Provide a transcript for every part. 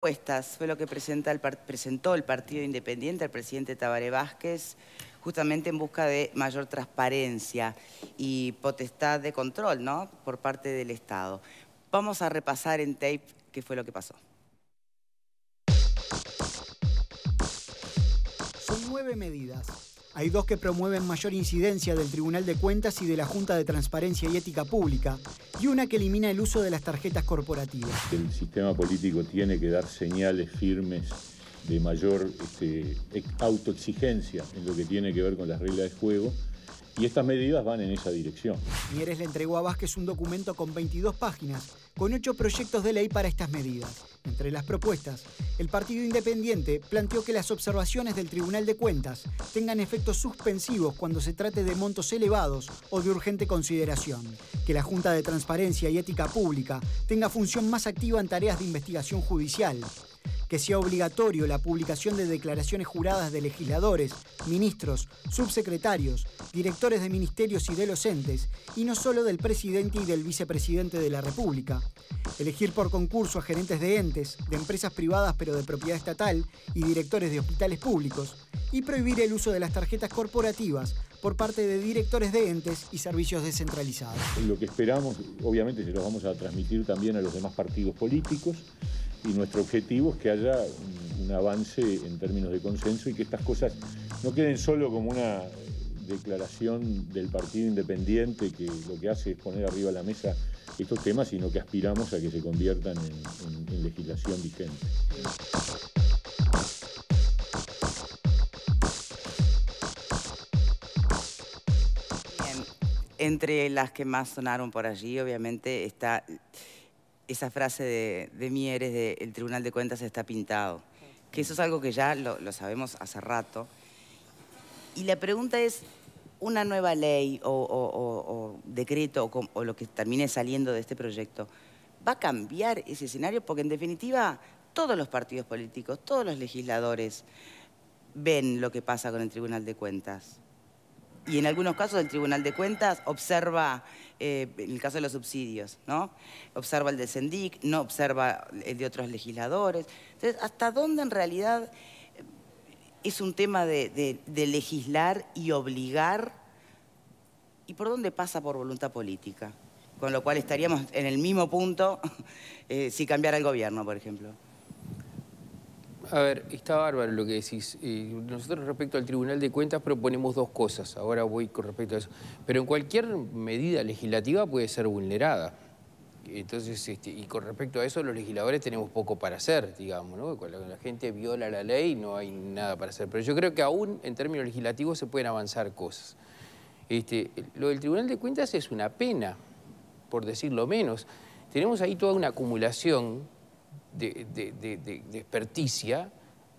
propuestas, fue lo que presentó el Partido Independiente al presidente Tabaré Vázquez, justamente en busca de mayor transparencia y potestad de control ¿no? por parte del Estado. Vamos a repasar en tape qué fue lo que pasó. Son nueve medidas hay dos que promueven mayor incidencia del Tribunal de Cuentas y de la Junta de Transparencia y Ética Pública, y una que elimina el uso de las tarjetas corporativas. El sistema político tiene que dar señales firmes de mayor este, autoexigencia en lo que tiene que ver con las reglas de juego. Y estas medidas van en esa dirección. Mieres le entregó a Vázquez un documento con 22 páginas, con ocho proyectos de ley para estas medidas. Entre las propuestas, el Partido Independiente planteó que las observaciones del Tribunal de Cuentas tengan efectos suspensivos cuando se trate de montos elevados o de urgente consideración, que la Junta de Transparencia y Ética Pública tenga función más activa en tareas de investigación judicial, que sea obligatorio la publicación de declaraciones juradas de legisladores, ministros, subsecretarios, directores de ministerios y de los entes, y no solo del presidente y del vicepresidente de la República. Elegir por concurso a gerentes de entes, de empresas privadas pero de propiedad estatal y directores de hospitales públicos, y prohibir el uso de las tarjetas corporativas por parte de directores de entes y servicios descentralizados. Lo que esperamos, obviamente, se lo vamos a transmitir también a los demás partidos políticos y nuestro objetivo es que haya un, avance en términos de consenso y que estas cosas no queden solo como una eh, declaración del Partido Independiente que lo que hace es poner arriba la mesa estos temas, sino que aspiramos a que se conviertan en, legislación vigente. Entre las que más sonaron por allí, obviamente, está esa frase de, Mieres de el Tribunal de Cuentas está pintado, que eso es algo que ya lo, sabemos hace rato. Y la pregunta es, una nueva ley o decreto o, lo que termine saliendo de este proyecto, ¿va a cambiar ese escenario? Porque en definitiva todos los partidos políticos, todos los legisladores ven lo que pasa con el Tribunal de Cuentas y en algunos casos el Tribunal de Cuentas observa, eh, en el caso de los subsidios, ¿no? Observa el de Sendic, no observa el de otros legisladores. Entonces, ¿hasta dónde en realidad eh, es un tema de, legislar y obligar? ¿Y por dónde pasa por voluntad política? Con lo cual estaríamos en el mismo punto eh, si cambiara el gobierno, por ejemplo. A ver, está bárbaro lo que decís. Eh, nosotros respecto al Tribunal de Cuentas proponemos dos cosas. Ahora voy con respecto a eso. Pero en cualquier medida legislativa puede ser vulnerada. Entonces, este, y con respecto a eso, los legisladores tenemos poco para hacer, digamos, ¿no? Cuando la gente viola la ley no hay nada para hacer. Pero yo creo que aún en términos legislativos se pueden avanzar cosas. Este, lo del Tribunal de Cuentas es una pena, por decirlo menos. Tenemos ahí toda una acumulación de, desperticia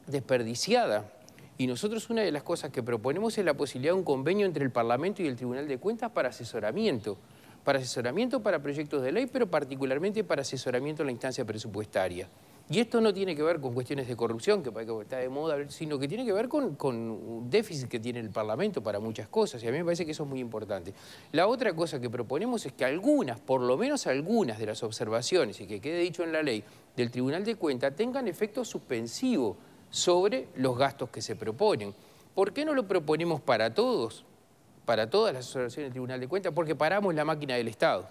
desperdiciada. Y nosotros una de las cosas que proponemos es la posibilidad de un convenio entre el Parlamento y el Tribunal de Cuentas para asesoramiento. Para asesoramiento para proyectos de ley, pero particularmente para asesoramiento en la instancia presupuestaria. Y esto no tiene que ver con cuestiones de corrupción, que está de moda, sino que tiene que ver con, un déficit que tiene el Parlamento para muchas cosas, y a mí me parece que eso es muy importante. La otra cosa que proponemos es que algunas, por lo menos algunas de las observaciones, y que quede dicho en la ley, del Tribunal de Cuentas, tengan efecto suspensivo sobre los gastos que se proponen. ¿Por qué no lo proponemos para todos? Para todas las observaciones del Tribunal de Cuentas, porque paramos la máquina del Estado.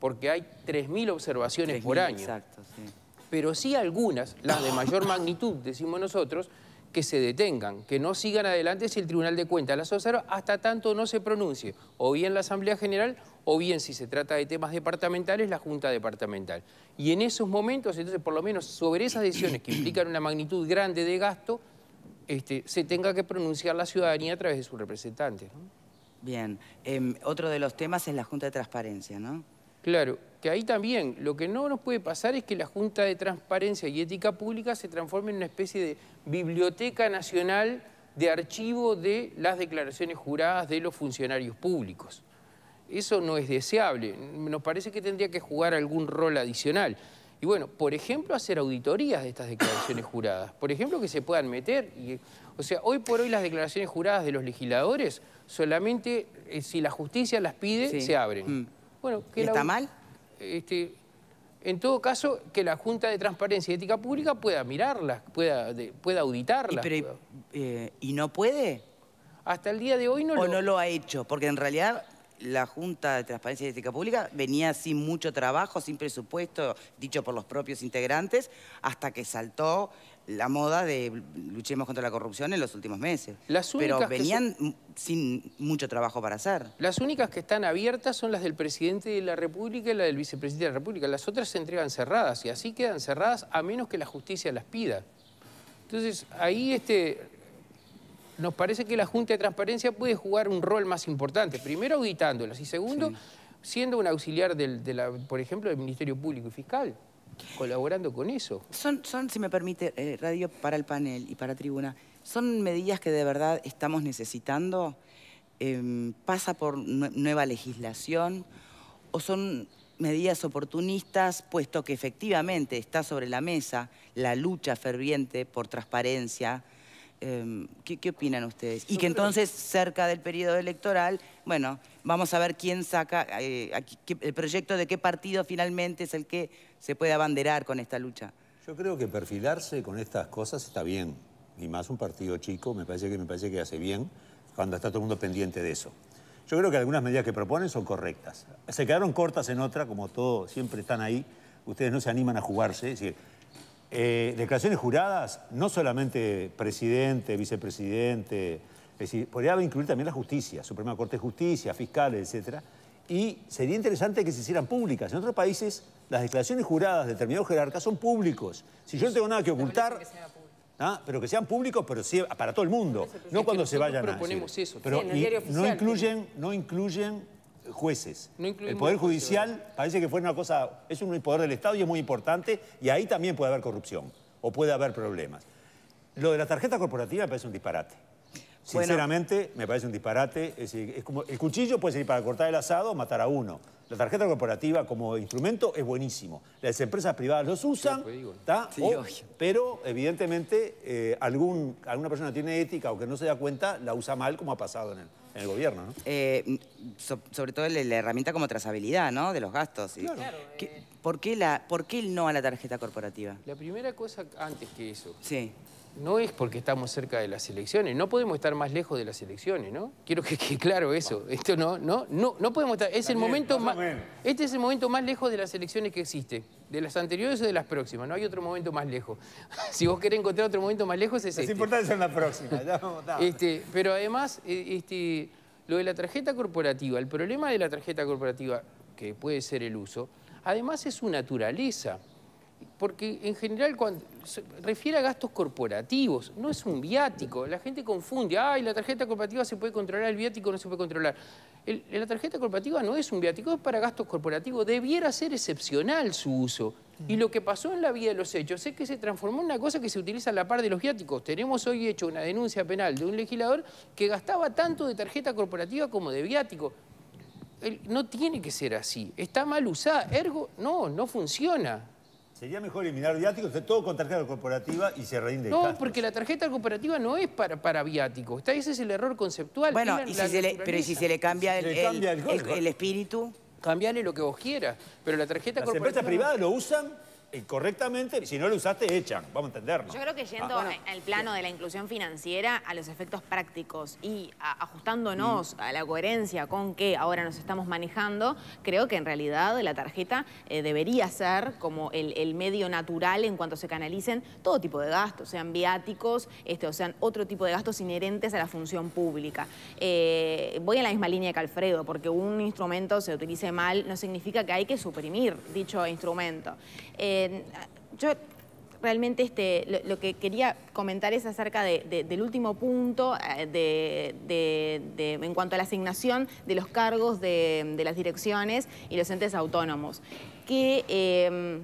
Porque hay 3.000 observaciones por año. Exacto, sí pero sí algunas, las de mayor magnitud, decimos nosotros, que se detengan, que no sigan adelante si el Tribunal de Cuentas las observa hasta tanto no se pronuncie, o bien la Asamblea General, o bien si se trata de temas departamentales, la Junta Departamental. Y en esos momentos, entonces, por lo menos sobre esas decisiones que implican una magnitud grande de gasto, este, se tenga que pronunciar la ciudadanía a través de su representante. Bien. Em, otro de los temas es la Junta de Transparencia, ¿no? Claro. Y ahí también lo que no nos puede pasar es que la Junta de Transparencia y Ética Pública se transforme en una especie de biblioteca nacional de archivo de las declaraciones juradas de los funcionarios públicos. Eso no es deseable. Nos parece que tendría que jugar algún rol adicional. Y bueno, por ejemplo, hacer auditorías de estas declaraciones juradas. Por ejemplo, que se puedan meter. o sea, hoy por hoy las declaraciones juradas de los legisladores solamente eh, si la justicia las pide, se abren. Mm. Bueno, ¿Está mal? este, en todo caso, que la Junta de Transparencia y Ética Pública pueda mirarlas, pueda, pueda auditarlas. Y, eh, ¿Y no puede? Hasta el día de hoy no lo... O no lo ha hecho, porque en realidad la Junta de Transparencia y Ética Pública venía sin mucho trabajo, sin presupuesto, dicho por los propios integrantes, hasta que saltó la moda de luchemos contra la corrupción en los últimos meses. Pero venían sin mucho trabajo para hacer. Las únicas que están abiertas son las del presidente de la República y la del vicepresidente de la República. Las otras se entregan cerradas y así quedan cerradas a menos que la justicia las pida. Entonces, ahí este, nos parece que la Junta de Transparencia puede jugar un rol más importante. Primero, auditándolas y segundo, siendo un auxiliar, de por ejemplo, del Ministerio Público y Fiscal, colaborando con eso. Son, si me permite, eh, Radio, para el panel y para Tribuna, son medidas que de verdad estamos necesitando. Em, ¿Pasa por nueva legislación o son medidas oportunistas, puesto que efectivamente está sobre la mesa la lucha ferviente por transparencia, Em, ¿qué, opinan ustedes? Y que entonces, cerca del periodo electoral, bueno, vamos a ver quién saca, eh, el proyecto de qué partido finalmente es el que se puede abanderar con esta lucha. Yo creo que perfilarse con estas cosas está bien, y más un partido chico, me parece que, me parece que hace bien cuando está todo el mundo pendiente de eso. Yo creo que algunas medidas que proponen son correctas. Se quedaron cortas en otra, como todo, siempre están ahí. Ustedes no se animan a jugarse. decir, eh, declaraciones juradas, no solamente presidente, vicepresidente, decir, podría incluir también la justicia, Suprema Corte de Justicia, fiscales, etc. Y sería interesante que se hicieran públicas. En otros países, las declaraciones juradas de determinados jerarcas son públicos. Si yo no tengo nada que ocultar... ¿ah? pero que sean públicos, pero sí para todo el mundo, no cuando se vayan a... Pero no incluyen, no incluyen jueces. el Poder Judicial parece que fue una cosa, es un poder del Estado y es muy importante, y ahí también puede haber corrupción o puede haber problemas. Lo de la tarjeta corporativa me parece un disparate. Sinceramente, me parece un disparate. Es, como, el cuchillo puede servir para cortar el asado o matar a uno. La tarjeta corporativa como instrumento es buenísimo. Las empresas privadas los usan, pues, pero evidentemente eh, algún, alguna persona tiene ética o que no se da cuenta, la usa mal como ha pasado en el en el gobierno, ¿no? Eh, sobre todo la, herramienta como trazabilidad, ¿no? De los gastos. Claro. Eh. por, qué la, ¿Por qué el no a la tarjeta corporativa? La primera cosa antes que eso. Sí no es porque estamos cerca de las elecciones, no podemos estar más lejos de las elecciones, ¿no? Quiero que claro eso. Esto no, no, no, no podemos estar. Es el momento más. este es el momento más lejos de las elecciones que existe. De las anteriores o de las próximas. No hay otro momento más lejos. si vos querés encontrar otro momento más lejos, es las este. son las próximas. este, pero además, e, este, lo de la tarjeta corporativa, el problema de la tarjeta corporativa, que puede ser el uso, además es su naturaleza porque en general cuando se refiere a gastos corporativos, no es un viático. La gente confunde, ay, la tarjeta corporativa se puede controlar, el viático no se puede controlar. la tarjeta corporativa no es un viático, es para gastos corporativos. Debiera ser excepcional su uso. Y lo que pasó en la vida de los hechos es que se transformó en una cosa que se utiliza a la par de los viáticos. Tenemos hoy hecho una denuncia penal de un legislador que gastaba tanto de tarjeta corporativa como de viático. No tiene que ser así. Está mal usada. Ergo, no, no funciona. Sería mejor eliminar viáticos, de todo con tarjeta corporativa y se rinde. No, porque la tarjeta corporativa no es para, para viáticos. ese es el error conceptual. Bueno, pero ¿y si se le cambia, el, espíritu? Cambiale lo que vos quieras, pero la tarjeta corporativa... Las empresas privadas lo usan correctamente, si no lo usaste, echan. Vamos a entenderlo. Yo creo que ah, yendo al plano de la inclusión financiera, a los efectos prácticos y ajustándonos mm. a la coherencia con que ahora nos estamos manejando, creo que en realidad la tarjeta eh, debería ser como el, medio natural en cuanto se canalicen todo tipo de gastos, sean viáticos, este, o sean otro tipo de gastos inherentes a la función pública. Eh, voy en la misma línea que Alfredo, porque un instrumento se utilice mal no significa que hay que suprimir dicho instrumento. Eh, eh, yo realmente este, lo, que quería comentar es acerca del último punto eh, de, en cuanto a la asignación de los cargos de, las direcciones y los entes autónomos, que eh,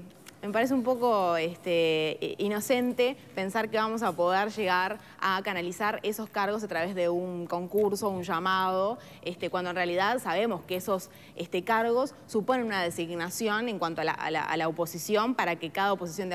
me parece un poco este, inocente pensar que vamos a poder llegar a canalizar esos cargos a través de un concurso, un llamado, este, cuando en realidad sabemos que esos este, cargos suponen una designación en cuanto a la, oposición para que cada oposición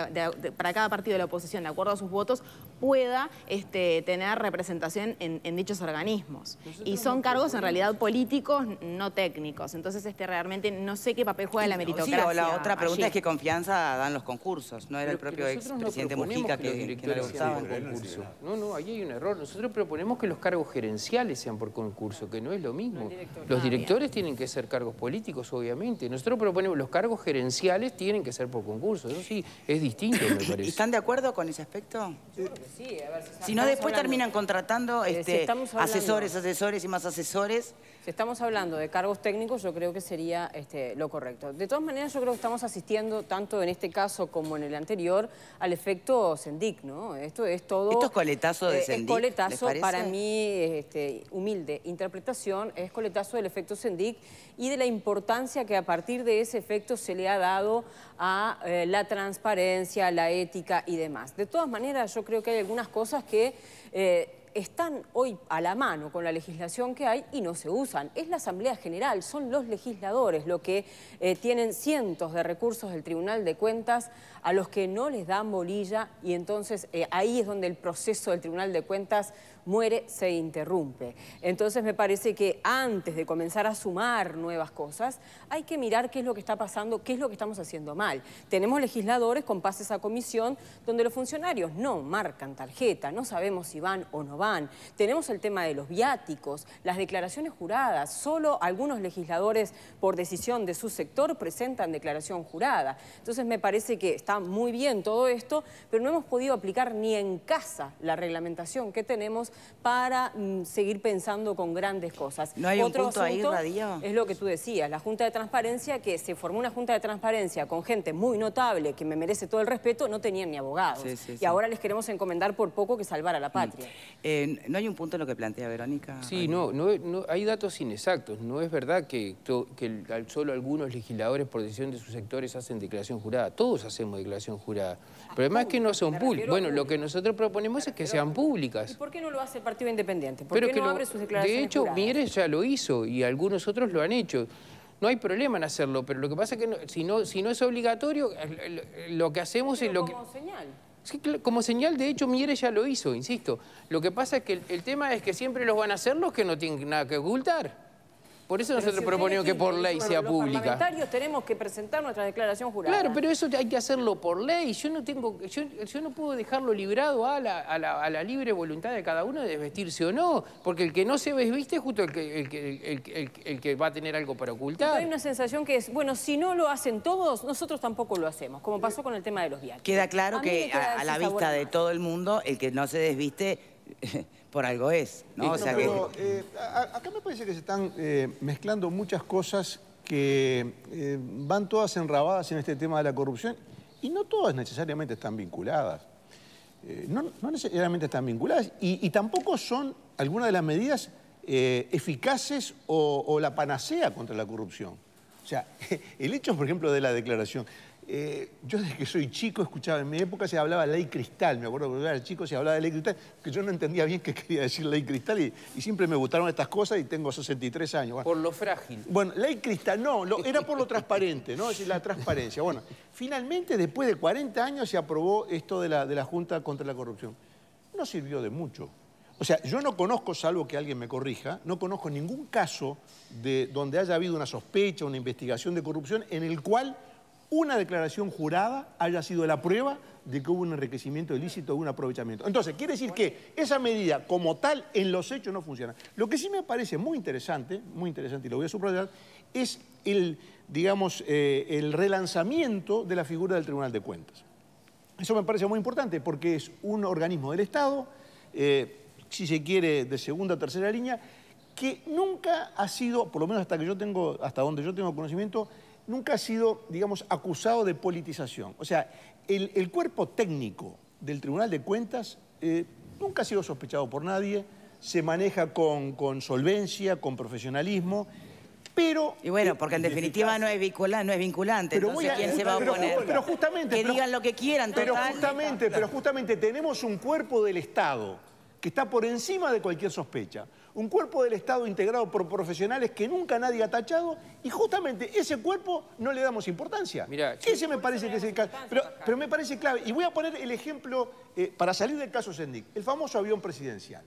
para cada partido de la oposición, de acuerdo a sus votos, pueda este, tener representación en, dichos organismos. y son cargos en realidad políticos, no técnicos. Entonces este, realmente no sé qué papel juega la meritocracia. la otra pregunta es qué confianza dan los concursos. No era el propio ex presidente Mujica que, que, no concurso. No, no, ahí hay un error. Nosotros proponemos que los cargos gerenciales sean por concurso, que no es lo mismo. los directores tienen que ser cargos políticos, obviamente. Nosotros proponemos los cargos gerenciales tienen que ser por concurso. Eso sí, es distinto, me parece. ¿Están de acuerdo con ese aspecto? Sí. Pues si no, después terminan contratando este, asesores, asesores y más asesores estamos hablando de cargos técnicos, yo creo que sería este, lo correcto. De todas maneras, yo creo que estamos asistiendo, tanto en este caso como en el anterior, al efecto Sendic, ¿no? Esto es todo... Esto es coletazo de eh, Es coletazo, para mí, este, humilde interpretación, es coletazo del efecto Sendic y de la importancia que a partir de ese efecto se le ha dado a eh, la transparencia, la ética y demás. De todas maneras, yo creo que hay algunas cosas que... Eh, están hoy a la mano con la legislación que hay y no se usan. Es la Asamblea General, son los legisladores los que eh, tienen cientos de recursos del Tribunal de Cuentas a los que no les dan bolilla y entonces eh, ahí es donde el proceso del Tribunal de Cuentas muere, se interrumpe. Entonces me parece que antes de comenzar a sumar nuevas cosas, hay que mirar qué es lo que está pasando, qué es lo que estamos haciendo mal. Tenemos legisladores con pases a comisión donde los funcionarios no marcan tarjeta, no sabemos si van o no van. Tenemos el tema de los viáticos, las declaraciones juradas, solo algunos legisladores por decisión de su sector presentan declaración jurada. Entonces me parece que estamos muy bien todo esto, pero no hemos podido aplicar ni en casa la reglamentación que tenemos para mm, seguir pensando con grandes cosas. ¿No hay Otro punto ahí, ahí, Es lo que tú decías, la Junta de Transparencia, que se formó una Junta de Transparencia con gente muy notable, que me merece todo el respeto, no tenían ni abogados. y ahora les queremos encomendar por poco que salvar a la mm. patria. Eh, ¿No hay un punto en lo que plantea Verónica? Sí, no, no, hay datos inexactos. No es verdad que, que solo algunos legisladores, por decisión de sus sectores, hacen declaración jurada. Todos hacemos declaración jurada. Pero además que no son públicas. Bueno, lo que nosotros proponemos es que sean públicas. ¿Y por qué no lo hace el Partido Independiente? ¿Por qué no abre sus declaraciones De hecho, Mieres ya lo hizo y algunos otros lo han hecho no hay problema en hacerlo, pero lo que pasa es que si, no, si no es obligatorio, lo que hacemos es lo que... Como señal. como señal, de hecho, Mieres ya lo hizo, insisto. Lo que pasa es que el, el tema es que siempre los van a hacer los que no tienen nada que ocultar. Por eso nosotros proponemos que por ley sea pública. Los parlamentarios tenemos que presentar nuestra declaración jurada. Claro, pero eso hay que hacerlo por ley. Yo no tengo, yo, no puedo dejarlo librado a la, libre voluntad de cada uno de desvestirse o no, porque el que no se desviste es justo el que, va a tener algo para ocultar. hay una sensación que es, bueno, si no lo hacen todos, nosotros tampoco lo hacemos, como pasó con el tema de los viajes. Queda claro que a, la vista de todo el mundo, el que no se desviste... por algo es. ¿no? Eh, eh, acá me parece que se están eh, mezclando muchas cosas que van todas enrabadas en este tema de la corrupción y no todas necesariamente están vinculadas. No, necesariamente están vinculadas y, tampoco son algunas de las medidas eficaces o, o la panacea contra la corrupción. O sea, el hecho, por ejemplo, de la declaración eh, yo desde que soy chico escuchaba, en mi época se hablaba ley cristal, me acuerdo que cuando era chico se hablaba de ley cristal, que yo no entendía bien qué quería decir ley cristal y, siempre me gustaron estas cosas y tengo 63 años. Por lo frágil. Bueno, ley cristal, no, era por lo transparente, ¿no? Es la transparencia. Bueno, finalmente después de 40 años se aprobó esto de la, de la Junta contra la Corrupción. No sirvió de mucho. O sea, yo no conozco, salvo que alguien me corrija, no conozco ningún caso de donde haya habido una sospecha, una investigación de corrupción en el cual una declaración jurada haya sido la prueba de que hubo un enriquecimiento ilícito, o un aprovechamiento. Entonces, quiere decir que esa medida como tal en los hechos no funciona. Lo que sí me parece muy interesante, muy interesante y lo voy a subrayar, es el, digamos, eh, el relanzamiento de la figura del Tribunal de Cuentas. Eso me parece muy importante porque es un organismo del Estado, eh, si se quiere, de segunda o tercera línea, que nunca ha sido, por lo menos hasta que yo tengo, hasta donde yo tengo conocimiento, nunca ha sido, digamos, acusado de politización. O sea, el, cuerpo técnico del Tribunal de Cuentas eh, nunca ha sido sospechado por nadie, se maneja con, solvencia, con profesionalismo, pero... Y bueno, porque en definitiva no es, no es vinculante, pero entonces ¿quién se va a oponer? Pero, justamente... Que digan lo que quieran, Pero justamente, pero justamente tenemos un cuerpo del Estado que está por encima de cualquier sospecha un cuerpo del Estado integrado por profesionales que nunca nadie ha tachado y justamente ese cuerpo no le damos importancia. ese me parece que es el caso. Pero, me parece clave. Y voy a poner el ejemplo eh, para salir del caso Sendic, el famoso avión presidencial.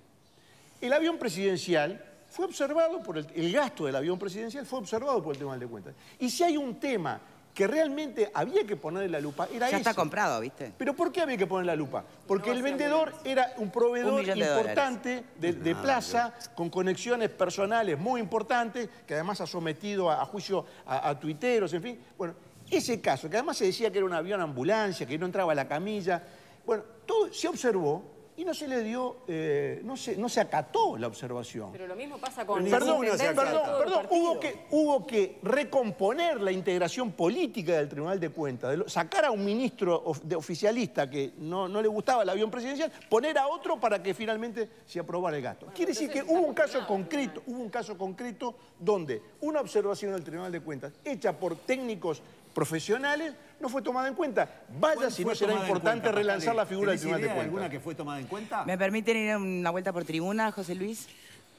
El avión presidencial fue observado por el, el gasto del avión presidencial fue observado por el tema de Cuentas. Y si hay un tema que realmente había que ponerle la lupa era ya eso. Ya está comprado, ¿viste? Pero ¿por qué había que poner la lupa? Porque el vendedor era un proveedor importante de, plaza, con conexiones personales muy importantes, que además ha sometido a, juicio a, tuiteros, en fin. Bueno, ese caso, que además se decía que era un avión ambulancia, que no entraba la camilla. Bueno, todo se observó y no se le dio, eh, no, se, no se acató la observación. Pero lo mismo pasa con... Perdón, perdón, perdón, hubo, que, hubo que recomponer la integración política del Tribunal de Cuentas, sacar a un ministro oficialista que no, le gustaba el avión presidencial, poner a otro para que finalmente se aprobara el gasto. Quiere decir que hubo un caso concreto, hubo un caso concreto donde una observación del Tribunal de Cuentas hecha por técnicos profesionales, no fue tomada en cuenta. Vaya si no será importante relanzar la figura del Tribunal de alguna que fue tomada en cuenta? ¿Me permiten ir a una vuelta por tribuna, José Luis?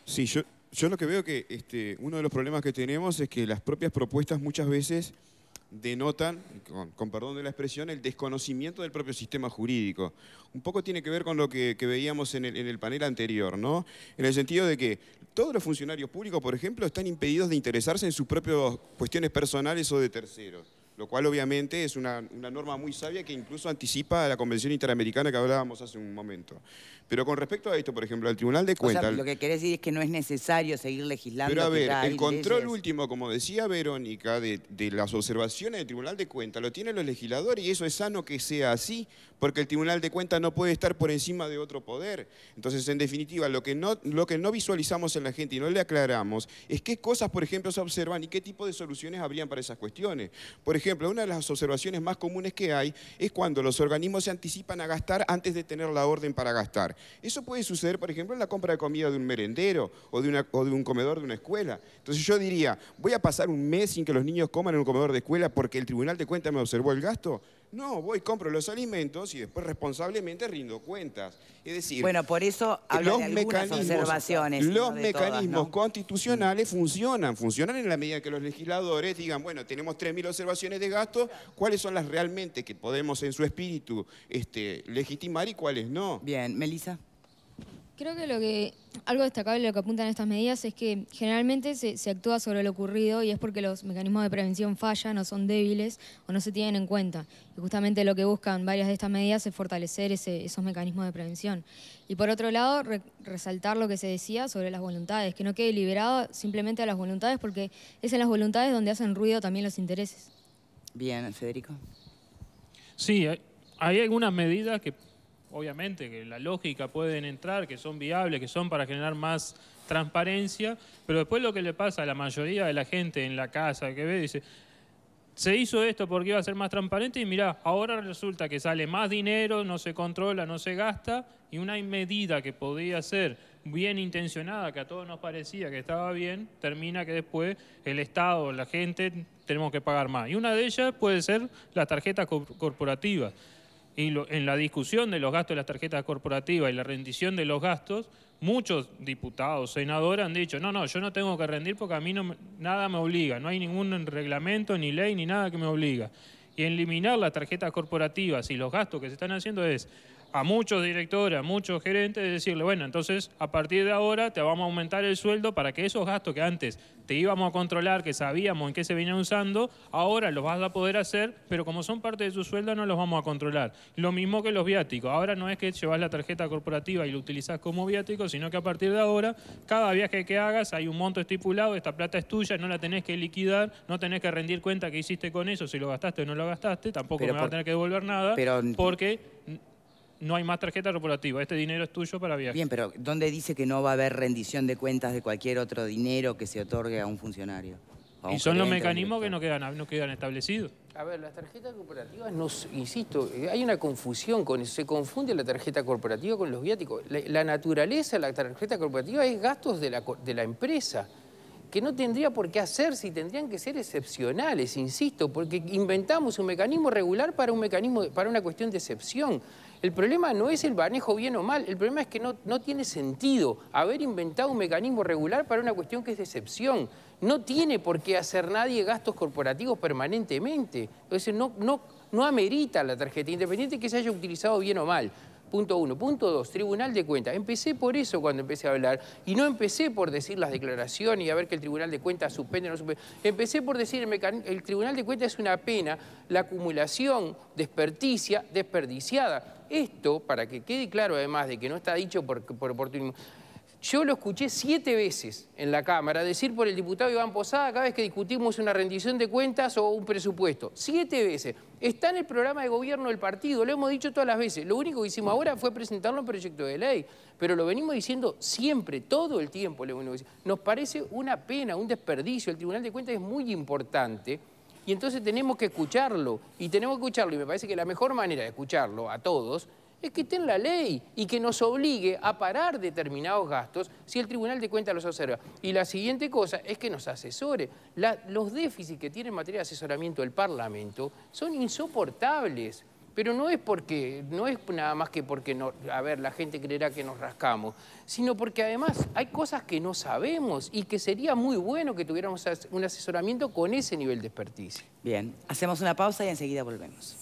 Sí, yo, yo lo que veo que este, uno de los problemas que tenemos es que las propias propuestas muchas veces denotan, con, perdón de la expresión, el desconocimiento del propio sistema jurídico. Un poco tiene que ver con lo que, veíamos en el, en el, panel anterior, ¿no? En el sentido de que todos los funcionarios públicos, por ejemplo, están impedidos de interesarse en sus propias cuestiones personales o de terceros lo cual obviamente es una, norma muy sabia que incluso anticipa a la Convención Interamericana que hablábamos hace un momento. Pero con respecto a esto, por ejemplo, al Tribunal de Cuentas... O sea, lo que quiere decir es que no es necesario seguir legislando... Pero a ver, el control último, como decía Verónica, de, las observaciones del Tribunal de Cuentas, lo tienen los legisladores y eso es sano que sea así, porque el Tribunal de Cuentas no puede estar por encima de otro poder. Entonces, en definitiva, lo que no, lo que no visualizamos en la gente y no le aclaramos es qué cosas, por ejemplo, se observan y qué tipo de soluciones habrían para esas cuestiones. Por ejemplo, una de las observaciones más comunes que hay es cuando los organismos se anticipan a gastar antes de tener la orden para gastar. Eso puede suceder, por ejemplo, en la compra de comida de un merendero o de, o de un comedor de una escuela. Entonces yo diría, voy a pasar un mes sin que los niños coman en un comedor de escuela porque el Tribunal de Cuentas me observó el gasto. No, voy, compro los alimentos y después responsablemente rindo cuentas. Es decir, los mecanismos, constitucionales funcionan, funcionan en la medida que los legisladores digan, bueno, tenemos 3.000 observaciones de gasto, ¿cuáles son las realmente que podemos en su espíritu este, legitimar y cuáles no? Bien, Melissa. Creo que lo que algo destacable de lo que apuntan estas medidas es que generalmente se, actúa sobre lo ocurrido y es porque los mecanismos de prevención fallan o son débiles o no se tienen en cuenta. Y justamente lo que buscan varias de estas medidas es fortalecer esos mecanismos de prevención. Y por otro lado, resaltar lo que se decía sobre las voluntades, que no quede liberado simplemente a las voluntades porque es en las voluntades donde hacen ruido también los intereses. Bien, Federico. Sí, hay, hay algunas medidas que obviamente, que la lógica pueden entrar, que son viables, que son para generar más transparencia, pero después lo que le pasa a la mayoría de la gente en la casa que ve, dice, se hizo esto porque iba a ser más transparente y mirá, ahora resulta que sale más dinero, no se controla, no se gasta, y una medida que podía ser bien intencionada, que a todos nos parecía que estaba bien, termina que después el Estado, la gente, tenemos que pagar más. Y una de ellas puede ser las tarjetas corporativas. Y en la discusión de los gastos de las tarjetas corporativas y la rendición de los gastos, muchos diputados, senadores han dicho, no, no, yo no tengo que rendir porque a mí nada me obliga, no hay ningún reglamento, ni ley, ni nada que me obliga. Y eliminar las tarjetas corporativas y los gastos que se están haciendo es a muchos directores, a muchos gerentes, decirle, bueno, entonces a partir de ahora te vamos a aumentar el sueldo para que esos gastos que antes te íbamos a controlar, que sabíamos en qué se venían usando, ahora los vas a poder hacer, pero como son parte de tu sueldo no los vamos a controlar. Lo mismo que los viáticos. Ahora no es que llevas la tarjeta corporativa y lo utilizás como viático, sino que a partir de ahora, cada viaje que hagas hay un monto estipulado, esta plata es tuya, no la tenés que liquidar, no tenés que rendir cuenta que hiciste con eso, si lo gastaste o no lo gastaste, tampoco me vas a tener que devolver nada, porque no hay más tarjeta corporativa, este dinero es tuyo para viajar. Bien, pero ¿dónde dice que no va a haber rendición de cuentas de cualquier otro dinero que se otorgue a un funcionario? y son los mecanismos que no quedan, quedan establecidos. A ver, las tarjetas corporativas, insisto, eh, hay una confusión Se confunde la tarjeta corporativa con los viáticos. La, naturaleza de la tarjeta corporativa es gastos de la, empresa que no tendría por qué hacerse y tendrían que ser excepcionales, insisto, porque inventamos un mecanismo regular para, un mecanismo, para una cuestión de excepción. El problema no es el manejo bien o mal, el problema es que no, no tiene sentido haber inventado un mecanismo regular para una cuestión que es de excepción. No tiene por qué hacer nadie gastos corporativos permanentemente. Entonces no, no, no amerita la tarjeta, independiente que se haya utilizado bien o mal. Punto uno. Punto dos, Tribunal de Cuentas. Empecé por eso cuando empecé a hablar. Y no empecé por decir las declaraciones y a ver que el Tribunal de Cuentas suspende o no suspende. Empecé por decir el, el Tribunal de Cuentas es una pena, la acumulación, desperticia, desperdiciada esto, para que quede claro además de que no está dicho por, oportunismo, yo lo escuché siete veces en la Cámara decir por el diputado Iván Posada cada vez que discutimos una rendición de cuentas o un presupuesto. Siete veces. Está en el programa de gobierno del partido, lo hemos dicho todas las veces. Lo único que hicimos ahora fue presentarlo un proyecto de ley. Pero lo venimos diciendo siempre, todo el tiempo. Nos parece una pena, un desperdicio. El Tribunal de Cuentas es muy importante y entonces tenemos que escucharlo, y tenemos que escucharlo, y me parece que la mejor manera de escucharlo a todos es que esté en la ley y que nos obligue a parar determinados gastos si el Tribunal de Cuentas los observa. Y la siguiente cosa es que nos asesore. los déficits que tiene en materia de asesoramiento el Parlamento son insoportables. Pero no es porque, no es nada más que porque, a ver, la gente creerá que nos rascamos, sino porque además hay cosas que no sabemos y que sería muy bueno que tuviéramos un asesoramiento con ese nivel de experticia. Bien, hacemos una pausa y enseguida volvemos.